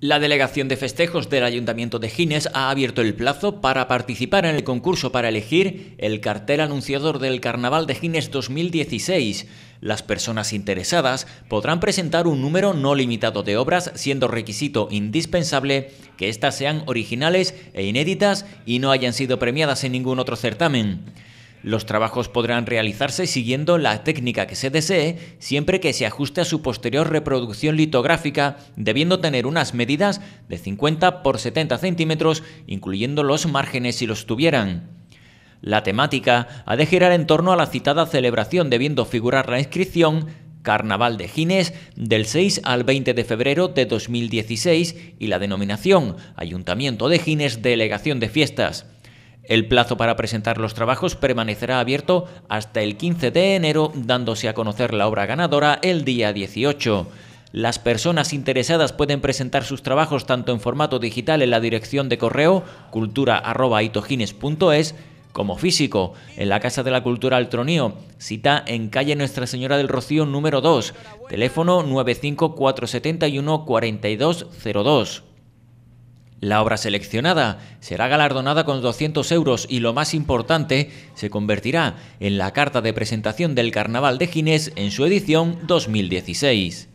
La Delegación de Festejos del Ayuntamiento de Gines ha abierto el plazo para participar en el concurso para elegir el cartel anunciador del Carnaval de Gines 2016. Las personas interesadas podrán presentar un número no limitado de obras, siendo requisito indispensable que éstas sean originales e inéditas y no hayan sido premiadas en ningún otro certamen. Los trabajos podrán realizarse siguiendo la técnica que se desee, siempre que se ajuste a su posterior reproducción litográfica, debiendo tener unas medidas de 50 por 70 centímetros, incluyendo los márgenes si los tuvieran. La temática ha de girar en torno a la citada celebración, debiendo figurar la inscripción Carnaval de Gines del 6 al 20 de febrero de 2016 y la denominación Ayuntamiento de Gines Delegación de Fiestas. El plazo para presentar los trabajos permanecerá abierto hasta el 15 de enero, dándose a conocer la obra ganadora el día 18. Las personas interesadas pueden presentar sus trabajos tanto en formato digital en la dirección de correo cultura.itogines.es como físico, en la Casa de la Cultura Altronío, cita en calle Nuestra Señora del Rocío número 2, teléfono 95471 4202. La obra seleccionada será galardonada con 200 euros y lo más importante, se convertirá en la carta de presentación del Carnaval de Ginés en su edición 2016.